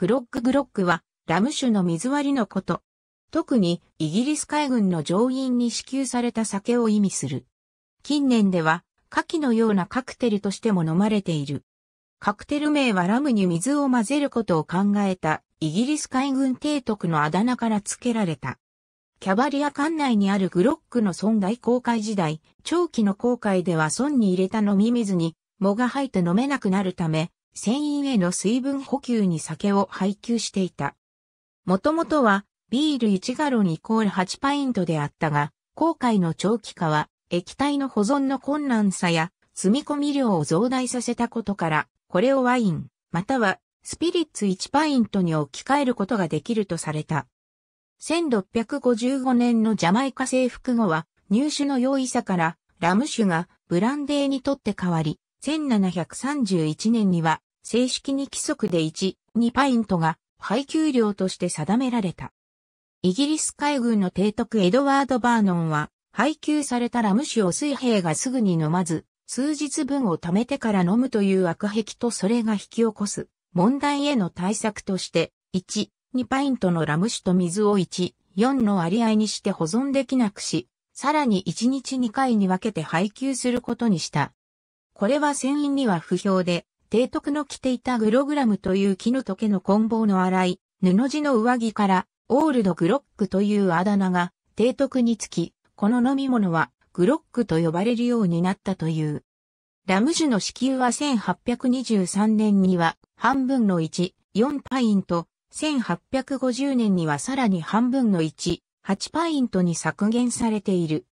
グロッググロックはラム酒の水割りのこと。特にイギリス海軍の乗員に支給された酒を意味する。近年では下記のようなカクテルとしても飲まれている。カクテル名はラムに水を混ぜることを考えたイギリス海軍提督のあだ名から付けられた。キャバリア館内にあるグロックの損害航海時代、長期の航海では損に入れた飲み水に藻が入って飲めなくなるため、船員への水分補給に酒を配給していた。もともとはビール1ガロンイコール8パイントであったが、航海の長期化は液体の保存の困難さや積み込み量を増大させたことから、これをワイン、またはスピリッツ1パイントに置き換えることができるとされた。1655年のジャマイカ征服後は入手の容易さからラム酒がブランデーにとって変わり、1731年には正式に規則で1、2パイントが配給量として定められた。イギリス海軍の提督エドワード・バーノンは、配給されたラム酒を水兵がすぐに飲まず、数日分を貯めてから飲むという悪癖とそれが引き起こす問題への対策として、1、2パイントのラム酒と水を1、4の割合にして保存できなくし、さらに1日2回に分けて配給することにした。これは船員には不評で、提督の着ていたグログラムという絹と毛の棍棒の洗い、布地の上着から、オールドグロックというあだ名が、提督につき、この飲み物は、グロックと呼ばれるようになったという。ラム酒の支給は1823年には、半分の1、4パイント、1850年にはさらに半分の1、8パイントに削減されている。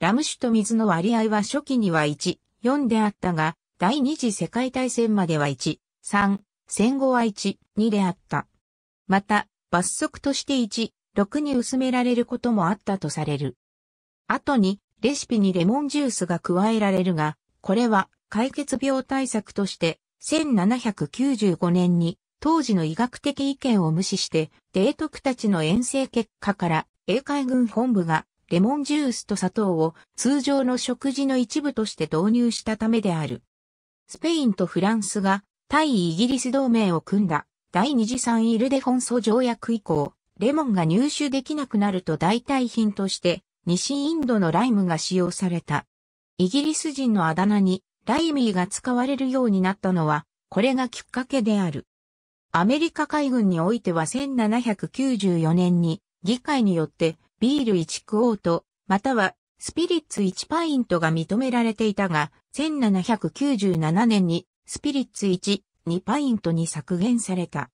ラム酒と水の割合は初期には1、4であったが、第二次世界大戦までは1、3、戦後は1、2であった。また、罰則として1、6に薄められることもあったとされる。後に、レシピにレモンジュースが加えられるが、これは解決病対策として、1795年に当時の医学的意見を無視して、提督たちの遠征結果から、英海軍本部がレモンジュースと砂糖を通常の食事の一部として導入したためである。スペインとフランスが対イギリス同盟を組んだ第二次産イルデフォンソ条約以降、レモンが入手できなくなると代替品として西インドのライムが使用された。イギリス人のあだ名にライミーが使われるようになったのは、これがきっかけである。アメリカ海軍においては1794年に議会によってビール1クオート、またはスピリッツ1パイントが認められていたが、1797年にスピリッツ1、2パイントに削減された。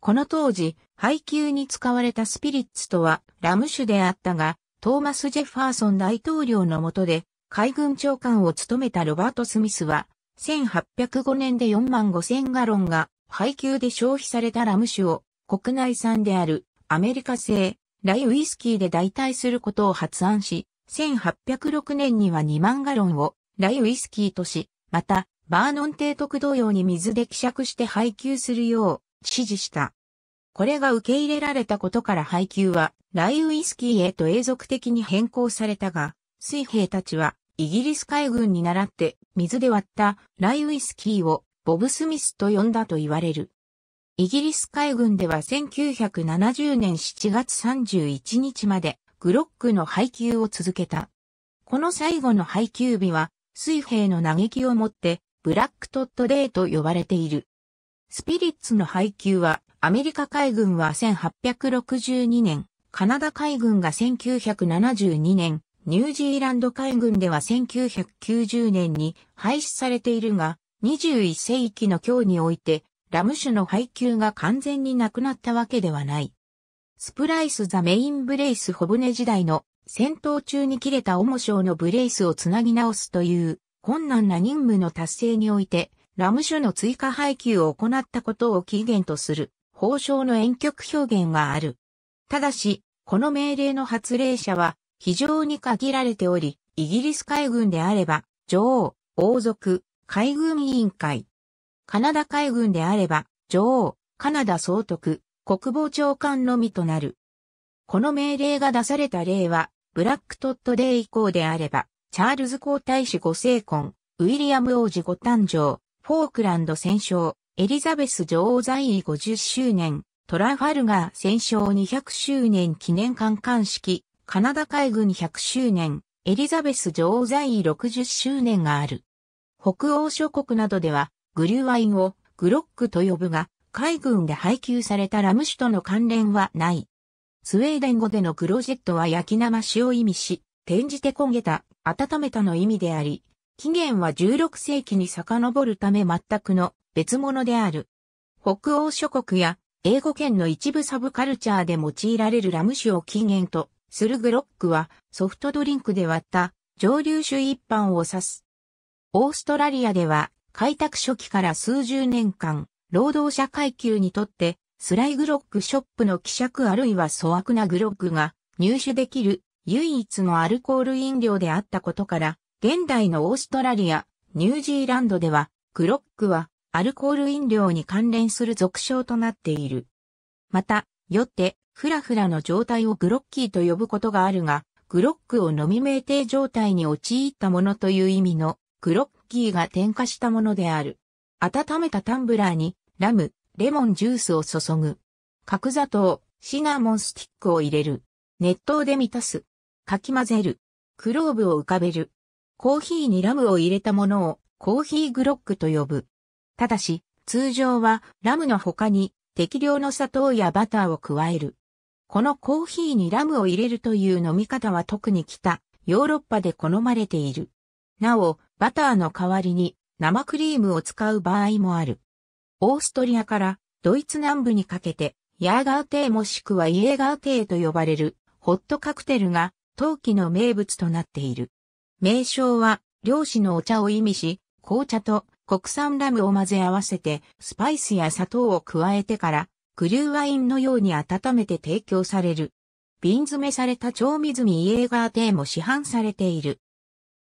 この当時、配給に使われたスピリッツとはラム酒であったが、トーマス・ジェファーソン大統領の下で海軍長官を務めたロバート・スミスは、1805年で4万5千ガロンが配給で消費されたラム酒を国内産であるアメリカ製ライウイスキーで代替することを発案し、1806年には2万ガロンをライウイスキーとし、また、バーノン提督同様に水で希釈して配給するよう指示した。これが受け入れられたことから配給は、ライウイスキーへと永続的に変更されたが、水兵たちは、イギリス海軍に倣って、水で割ったライウイスキーをボブ・スミスと呼んだと言われる。イギリス海軍では1970年7月31日までグロックの配給を続けた。この最後の配給日は水兵の嘆きをもってブラックトットデーと呼ばれている。スピリッツの配給はアメリカ海軍は1862年、カナダ海軍が1972年、ニュージーランド海軍では1990年に廃止されているが、21世紀の今日においてラム酒の配給が完全になくなったわけではない。スプライス・ザ・メイン・ブレイス・ホブネ時代の戦闘中に切れた重将のブレイスをつなぎ直すという困難な任務の達成において、ラム酒の追加配給を行ったことを起源とする、法章の遠曲表現がある。ただし、この命令の発令者は非常に限られており、イギリス海軍であれば、女王、王族、海軍委員会、カナダ海軍であれば、女王、カナダ総督、国防長官のみとなる。この命令が出された例は、ブラックトットデー以降であれば、チャールズ皇太子ご成婚、ウィリアム王子ご誕生、フォークランド戦勝、エリザベス女王在位50周年、トラファルガー戦勝200周年記念館館式、カナダ海軍100周年、エリザベス女王在位60周年がある。北欧諸国などでは、グリュワインをグロックと呼ぶが、海軍で配給されたラム酒との関連はない。スウェーデン語でのクロジェットは焼き生酒を意味し、転じて焦げた、温めたの意味であり、起源は16世紀に遡るため全くの別物である。北欧諸国や英語圏の一部サブカルチャーで用いられるラム酒を起源とするグロックはソフトドリンクで割った蒸留酒一般を指す。オーストラリアでは開拓初期から数十年間、労働者階級にとって、スライグロックショップの希釈あるいは粗悪なグロックが入手できる唯一のアルコール飲料であったことから、現代のオーストラリア、ニュージーランドでは、グロックはアルコール飲料に関連する俗称となっている。また、よって、フラフラの状態をグロッキーと呼ぶことがあるが、グロックを飲み酩酊状態に陥ったものという意味のグロッキーが添加したものである。温めたタンブラーにラム、レモンジュースを注ぐ。角砂糖、シナモンスティックを入れる。熱湯で満たす。かき混ぜる。クローブを浮かべる。コーヒーにラムを入れたものをコーヒーグロックと呼ぶ。ただし、通常はラムの他に適量の砂糖やバターを加える。このコーヒーにラムを入れるという飲み方は特に北、ヨーロッパで好まれている。なお、バターの代わりに生クリームを使う場合もある。オーストリアからドイツ南部にかけて、ヤーガーテーもしくはイエーガーテーと呼ばれるホットカクテルが陶器の名物となっている。名称は、漁師のお茶を意味し、紅茶と国産ラムを混ぜ合わせて、スパイスや砂糖を加えてから、クリューワインのように温めて提供される。瓶詰めされた調味済みイエーガーテーも市販されている。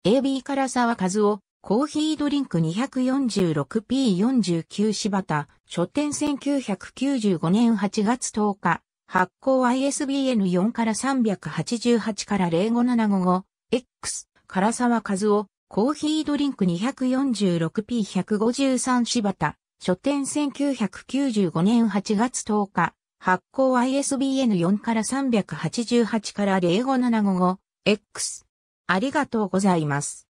AB 唐沢和夫、コーヒードリンク 246P49 柴田、書店1995年8月10日、発行 ISBN4 から388から0575、X、唐沢和夫、コーヒードリンク 246P153 柴田、書店1995年8月10日、発行 ISBN4 から388から0575、X、ありがとうございます。